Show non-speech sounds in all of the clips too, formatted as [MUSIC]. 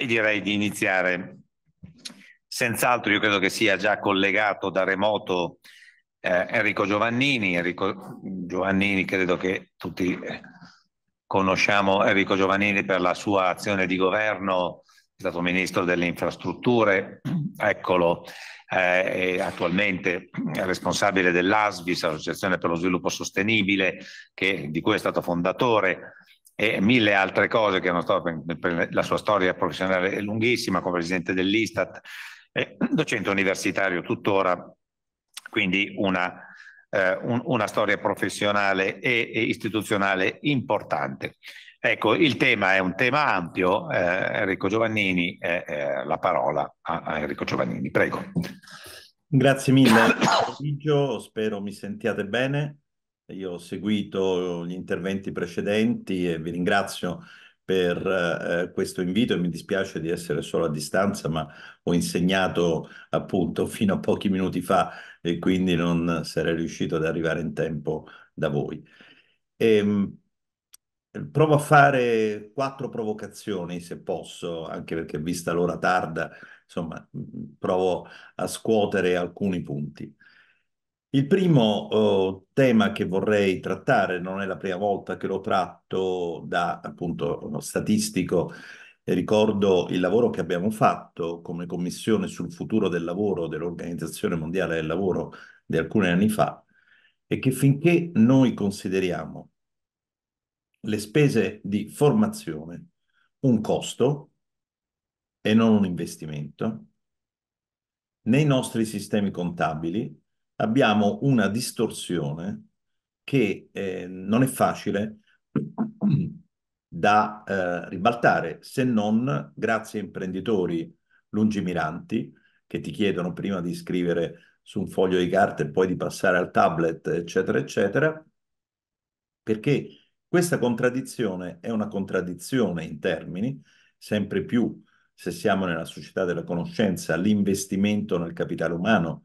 E direi di iniziare. Senz'altro io credo che sia già collegato da remoto eh, Enrico Giovannini. Enrico Giovannini credo che tutti eh, conosciamo Enrico Giovannini per la sua azione di governo, è stato ministro delle infrastrutture, eccolo, eh, è attualmente è responsabile dell'ASVIS, Associazione per lo Sviluppo Sostenibile, che, di cui è stato fondatore e mille altre cose che hanno stato la sua storia professionale è lunghissima come presidente dell'Istat, docente universitario tuttora, quindi una, eh, un, una storia professionale e, e, istituzionale importante. Ecco, il tema è un tema ampio, eh, Enrico Giovannini, eh, eh la parola a, a Enrico Giovannini, prego. Grazie mille, spero mi sentiate bene. Io ho seguito gli interventi precedenti e vi ringrazio per eh, questo invito e mi dispiace di essere solo a distanza, ma ho insegnato appunto [LAUGHS] fino a pochi minuti fa e quindi non sarei riuscito ad arrivare in tempo da voi. E, ehm, provo a fare quattro provocazioni se posso, anche perché vista l'ora tarda, insomma, provo a scuotere alcuni punti. Il primo oh, tema che vorrei trattare, non è la prima volta che lo tratto da appunto uno statistico, e ricordo il lavoro che abbiamo fatto come commissione sul futuro del lavoro dell'Organizzazione Mondiale del Lavoro di alcuni anni fa, è che finché noi consideriamo le spese di formazione un costo e non un investimento, nei nostri sistemi contabili abbiamo una distorsione che eh, non è facile da eh, ribaltare se non grazie a imprenditori lungimiranti che ti chiedono prima di scrivere su un foglio di carta e poi di passare al tablet, eccetera, eccetera, perché questa contraddizione è una contraddizione in termini, sempre più se siamo nella società della conoscenza, l'investimento nel capitale umano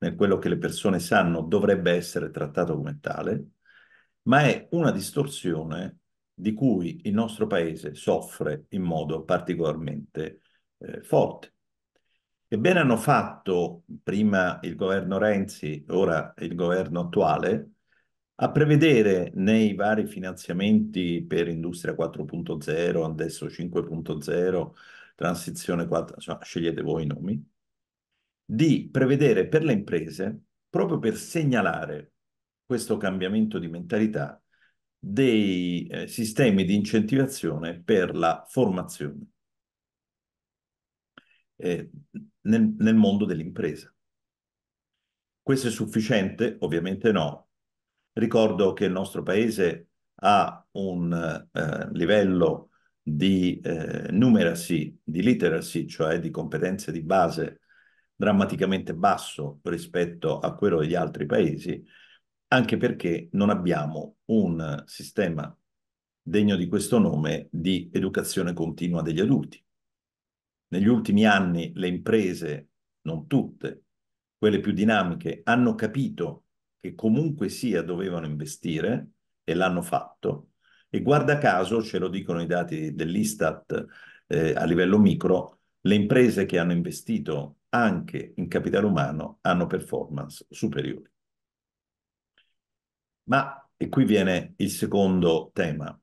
nel quello che le persone sanno dovrebbe essere trattato come tale, ma è una distorsione di cui il nostro paese soffre in modo particolarmente eh, forte. Ebbene hanno fatto prima il governo Renzi, ora il governo attuale, a prevedere nei vari finanziamenti per Industria 4.0, adesso 5.0, Transizione 4, cioè, scegliete voi i nomi, di prevedere per le imprese, proprio per segnalare questo cambiamento di mentalità, dei eh, sistemi di incentivazione per la formazione eh, nel, nel mondo dell'impresa. Questo è sufficiente? Ovviamente no. Ricordo che il nostro paese ha un eh, livello di eh, numeracy, di literacy, cioè di competenze di base drammaticamente basso rispetto a quello degli altri paesi, anche perché non abbiamo un sistema degno di questo nome di educazione continua degli adulti. Negli ultimi anni le imprese, non tutte, quelle più dinamiche, hanno capito che comunque sia dovevano investire e l'hanno fatto. E guarda caso, ce lo dicono i dati dell'Istat eh, a livello micro, le imprese che hanno investito anche in capitale umano hanno performance superiori. Ma, e qui viene il secondo tema,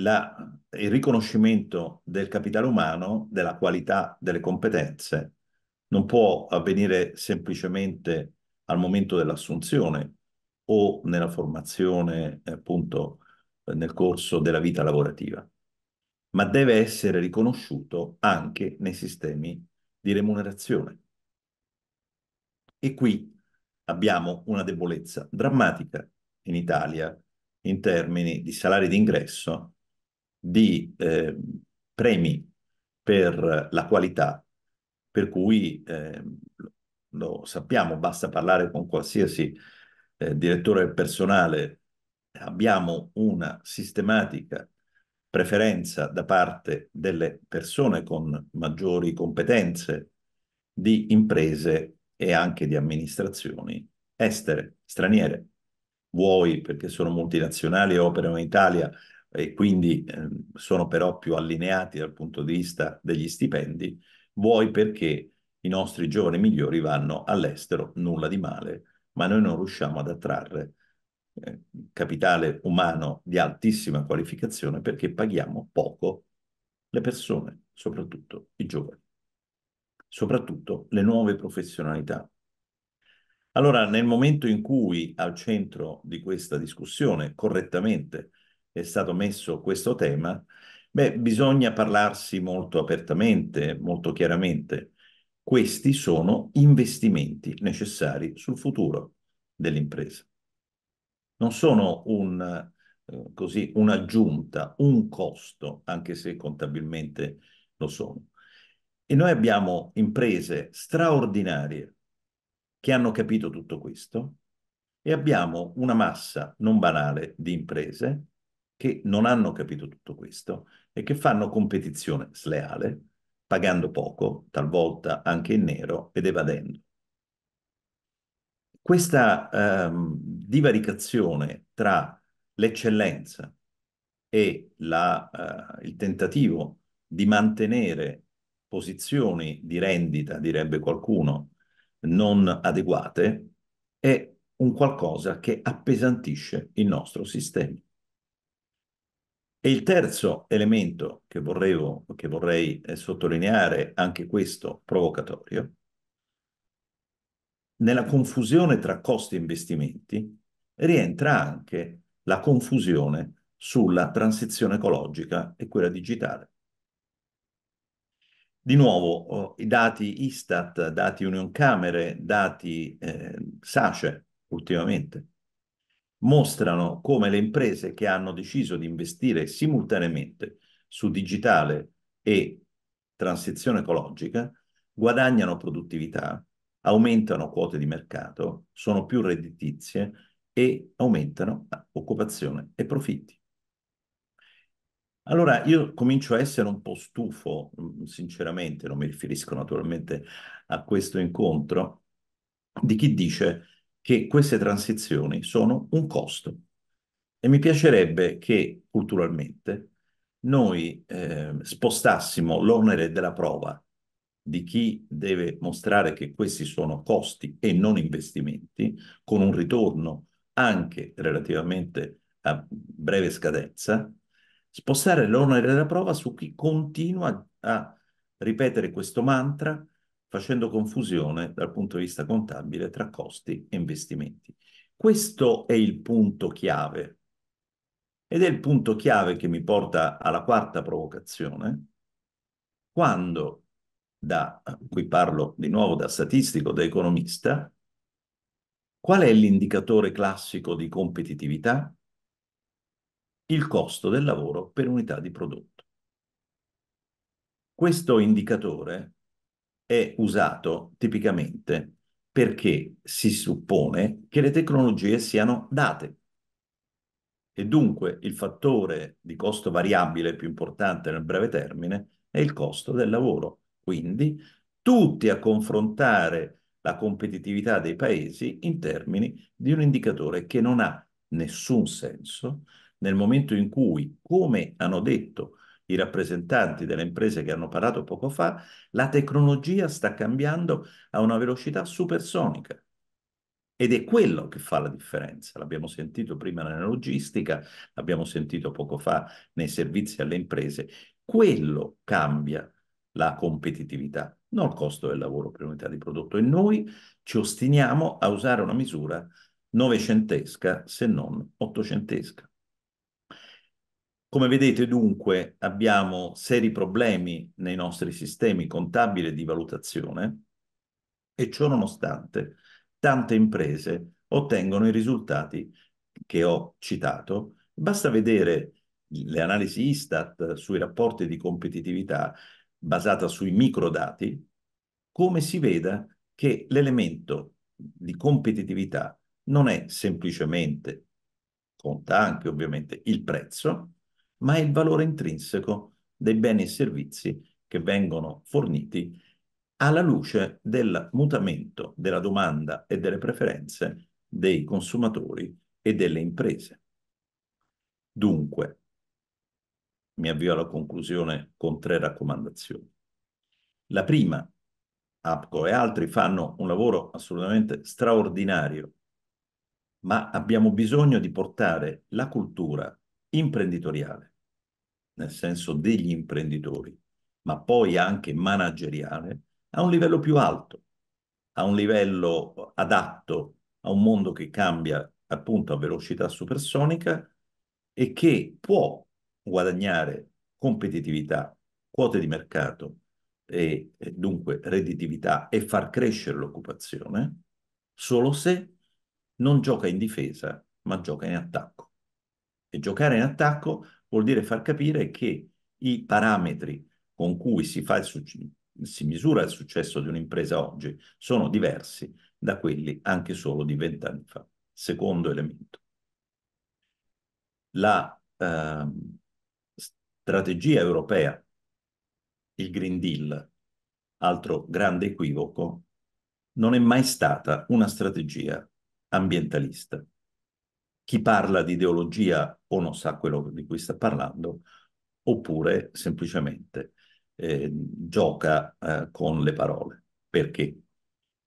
la, il riconoscimento del capitale umano, della qualità delle competenze, non può avvenire semplicemente al momento dell'assunzione o nella formazione, appunto, nel corso della vita lavorativa, ma deve essere riconosciuto anche nei sistemi di remunerazione. E qui abbiamo una debolezza drammatica in Italia in termini di salari d'ingresso, di eh, premi per la qualità, per cui eh, lo sappiamo, basta parlare con qualsiasi eh, direttore personale, abbiamo una sistematica preferenza da parte delle persone con maggiori competenze di imprese e anche di amministrazioni estere, straniere. Vuoi perché sono multinazionali e operano in Italia e quindi eh, sono però più allineati dal punto di vista degli stipendi, vuoi perché i nostri giovani migliori vanno all'estero, nulla di male, ma noi non riusciamo ad attrarre capitale umano di altissima qualificazione perché paghiamo poco le persone, soprattutto i giovani, soprattutto le nuove professionalità. Allora, nel momento in cui al centro di questa discussione correttamente è stato messo questo tema, beh, bisogna parlarsi molto apertamente, molto chiaramente. Questi sono investimenti necessari sul futuro dell'impresa non sono un, eh, così, un'aggiunta, un costo, anche se contabilmente lo sono. E noi abbiamo imprese straordinarie che hanno capito tutto questo e abbiamo una massa non banale di imprese che non hanno capito tutto questo e che fanno competizione sleale, pagando poco, talvolta anche in nero ed evadendo. Questa ehm, divaricazione tra l'eccellenza e la, eh, il tentativo di mantenere posizioni di rendita, direbbe qualcuno, non adeguate, è un qualcosa che appesantisce il nostro sistema. E il terzo elemento che, vorrevo, che vorrei eh, sottolineare, anche questo provocatorio, nella confusione tra costi e investimenti rientra anche la confusione sulla transizione ecologica e quella digitale. Di nuovo, oh, i dati Istat, dati Union Camere, dati eh, SACE ultimamente, mostrano come le imprese che hanno deciso di investire simultaneamente su digitale e transizione ecologica guadagnano produttività aumentano quote di mercato, sono più redditizie e aumentano occupazione e profitti. Allora io comincio a essere un po' stufo, mm, sinceramente, non mi riferisco naturalmente a questo incontro, di chi dice che queste transizioni sono un costo. E mi piacerebbe che culturalmente noi eh, spostassimo l'onere della prova di chi deve mostrare che questi sono costi e non investimenti, con un ritorno anche relativamente a breve scadenza, spostare l'onere della prova su chi continua a ripetere questo mantra facendo confusione dal punto di vista contabile tra costi e investimenti. Questo è il punto chiave ed è il punto chiave che mi porta alla quarta provocazione, quando da, qui parlo di nuovo da statistico, da economista, qual è l'indicatore classico di competitività? Il costo del lavoro per unità di prodotto. Questo indicatore è usato tipicamente perché si suppone che le tecnologie siano date, e dunque il fattore di costo variabile più importante nel breve termine è il costo del lavoro quindi tutti a confrontare la competitività dei paesi in termini di un indicatore che non ha nessun senso nel momento in cui, come hanno detto i rappresentanti delle imprese che hanno parlato poco fa, la tecnologia sta cambiando a una velocità supersonica. Ed è quello che fa la differenza. L'abbiamo sentito prima nella logistica, l'abbiamo sentito poco fa nei servizi alle imprese. Quello cambia la competitività, non il costo del lavoro per unità di prodotto. E noi ci ostiniamo a usare una misura novecentesca se non ottocentesca. Come vedete dunque abbiamo seri problemi nei nostri sistemi contabili di valutazione e ciò nonostante tante imprese ottengono i risultati che ho citato. Basta vedere le analisi Istat sui rapporti di competitività basata sui microdati, come si veda che l'elemento di competitività non è semplicemente, conta anche ovviamente, il prezzo, ma il valore intrinseco dei beni e servizi che vengono forniti alla luce del mutamento della domanda e delle preferenze dei consumatori e delle imprese. Dunque, mi avvio alla conclusione con tre raccomandazioni. La prima, APCO e altri fanno un lavoro assolutamente straordinario, ma abbiamo bisogno di portare la cultura imprenditoriale, nel senso degli imprenditori, ma poi anche manageriale, a un livello più alto, a un livello adatto a un mondo che cambia appunto a velocità supersonica e che può guadagnare competitività, quote di mercato e, dunque redditività e far crescere l'occupazione solo se non gioca in difesa ma gioca in attacco. E giocare in attacco vuol dire far capire che i parametri con cui si, si misura il successo di un'impresa oggi sono diversi da quelli anche solo di vent'anni fa. Secondo elemento. La, ehm, strategia europea, il Green Deal, altro grande equivoco, non è mai stata una strategia ambientalista. Chi parla di ideologia o non sa quello di cui sta parlando, oppure semplicemente eh, gioca eh, con le parole. Perché?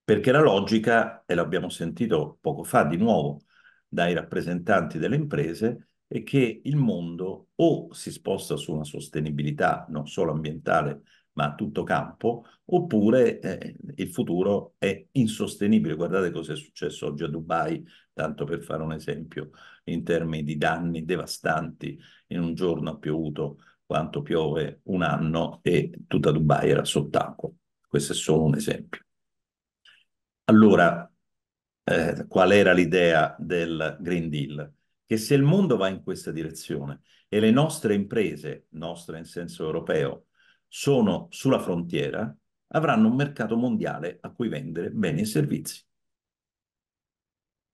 Perché la logica, e l'abbiamo sentito poco fa di nuovo dai rappresentanti delle imprese, è che il mondo o si sposta su una sostenibilità non solo ambientale, ma a tutto campo, oppure eh, il futuro è insostenibile. Guardate cosa è successo oggi a Dubai, tanto per fare un esempio, in termini di danni devastanti. In un giorno ha piovuto quanto piove un anno e tutta Dubai era sott'acqua. Questo è solo un esempio. Allora, eh, qual era l'idea del Green Deal? che se il mondo va in questa direzione e le nostre imprese, nostre in senso europeo, sono sulla frontiera, avranno un mercato mondiale a cui vendere beni e servizi.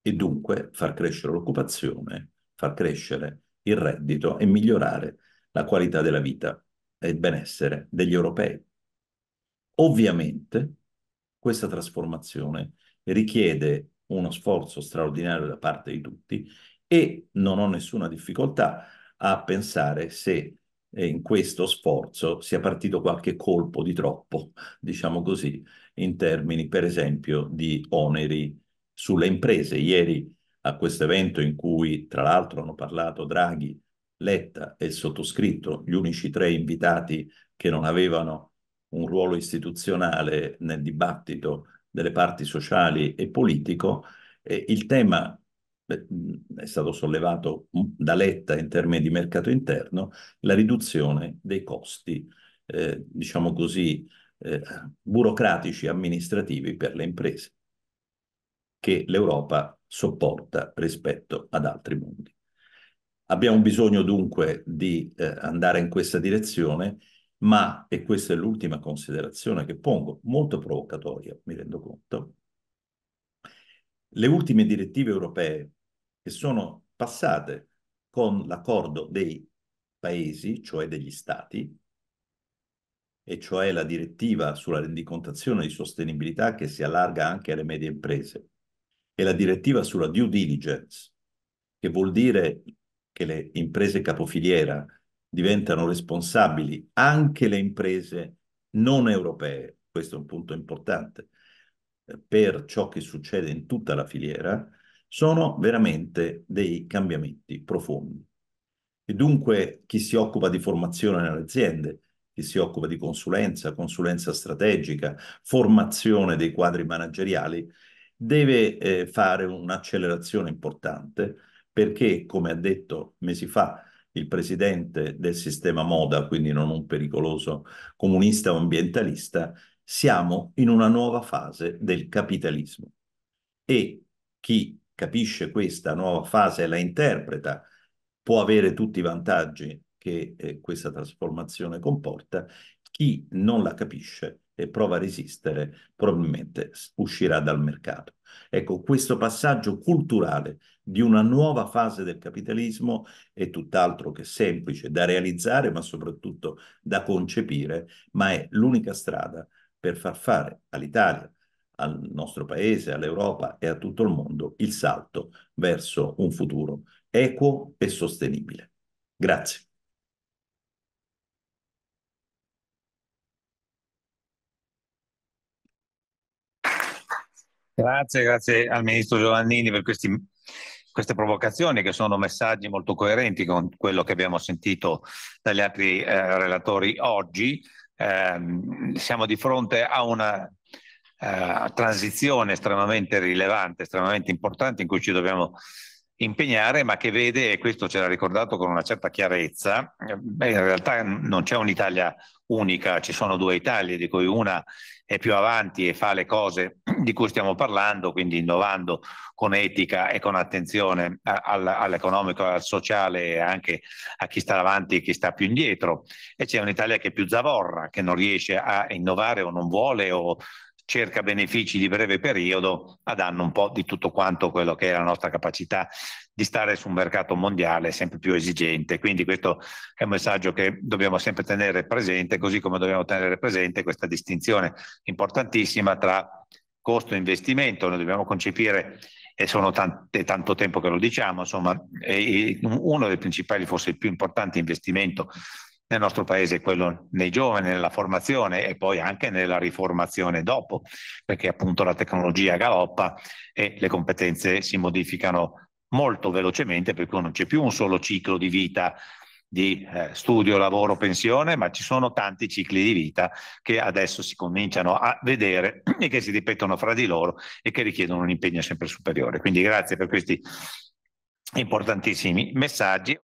E dunque far crescere l'occupazione, far crescere il reddito e migliorare la qualità della vita e il benessere degli europei. Ovviamente questa trasformazione richiede uno sforzo straordinario da parte di tutti e non ho nessuna difficoltà a pensare se eh, in questo sforzo sia partito qualche colpo di troppo, diciamo così, in termini per esempio di oneri sulle imprese. Ieri a questo evento in cui tra l'altro hanno parlato Draghi, Letta e il sottoscritto, gli unici tre invitati che non avevano un ruolo istituzionale nel dibattito delle parti sociali e politico, eh, il tema è stato sollevato da Letta in termini di mercato interno, la riduzione dei costi, eh, diciamo così, eh, burocratici amministrativi per le imprese che l'Europa sopporta rispetto ad altri mondi. Abbiamo bisogno dunque di eh, andare in questa direzione, ma, e questa è l'ultima considerazione che pongo, molto provocatoria, mi rendo conto, le ultime direttive europee che sono passate con l'accordo dei paesi, cioè degli stati, e cioè la direttiva sulla rendicontazione di sostenibilità che si allarga anche alle medie imprese, e la direttiva sulla due diligence, che vuol dire che le imprese capofiliera diventano responsabili anche le imprese non europee, questo è un punto importante, per ciò che succede in tutta la filiera, sono veramente dei cambiamenti profondi. E dunque chi si occupa di formazione nelle aziende, chi si occupa di consulenza, consulenza strategica, formazione dei quadri manageriali, deve eh, fare un'accelerazione importante perché, come ha detto mesi fa il presidente del sistema moda, quindi non un pericoloso comunista o ambientalista, siamo in una nuova fase del capitalismo e chi capisce questa nuova fase e la interpreta, può avere tutti i vantaggi che eh, questa trasformazione comporta. Chi non la capisce e prova a resistere probabilmente uscirà dal mercato. Ecco, questo passaggio culturale di una nuova fase del capitalismo è tutt'altro che semplice da realizzare, ma soprattutto da concepire, ma è l'unica strada per far fare all'Italia al nostro paese, all'Europa e a tutto il mondo il salto verso un futuro equo e sostenibile. Grazie. Grazie, grazie al Ministro Giovannini per questi, queste provocazioni che sono messaggi molto coerenti con quello che abbiamo sentito dagli altri eh, relatori oggi. Eh, siamo di fronte a una eh, transizione estremamente rilevante, estremamente importante in cui ci dobbiamo impegnare, ma che vede, e questo ce l'ha ricordato con una certa chiarezza, beh, in realtà non c'è un'Italia unica, ci sono due Italie, di cui una è più avanti e fa le cose di cui stiamo parlando, quindi innovando con etica e con attenzione all'economico, al sociale e anche a chi sta davanti e chi sta più indietro. E c'è un'Italia che è più zavorra, che non riesce a innovare o non vuole o cerca benefici di breve periodo a danno un po' di tutto quanto quello che è la nostra capacità di stare su un mercato mondiale sempre più esigente. Quindi questo è un messaggio che dobbiamo sempre tenere presente, così come dobbiamo tenere presente questa distinzione importantissima tra costo e investimento. Noi dobbiamo concepire e sono tante, tanto tempo che lo diciamo, insomma, uno dei principali, forse il più importante investimento nel nostro paese quello nei giovani, nella formazione e poi anche nella riformazione dopo, perché appunto la tecnologia galoppa e le competenze si modificano molto velocemente, per cui non c'è più un solo ciclo di vita di eh, studio, lavoro, pensione, ma ci sono tanti cicli di vita che adesso si cominciano a vedere [CLEARS THROAT] e che si ripetono fra di loro e che richiedono un impegno sempre superiore. Quindi grazie per questi importantissimi messaggi.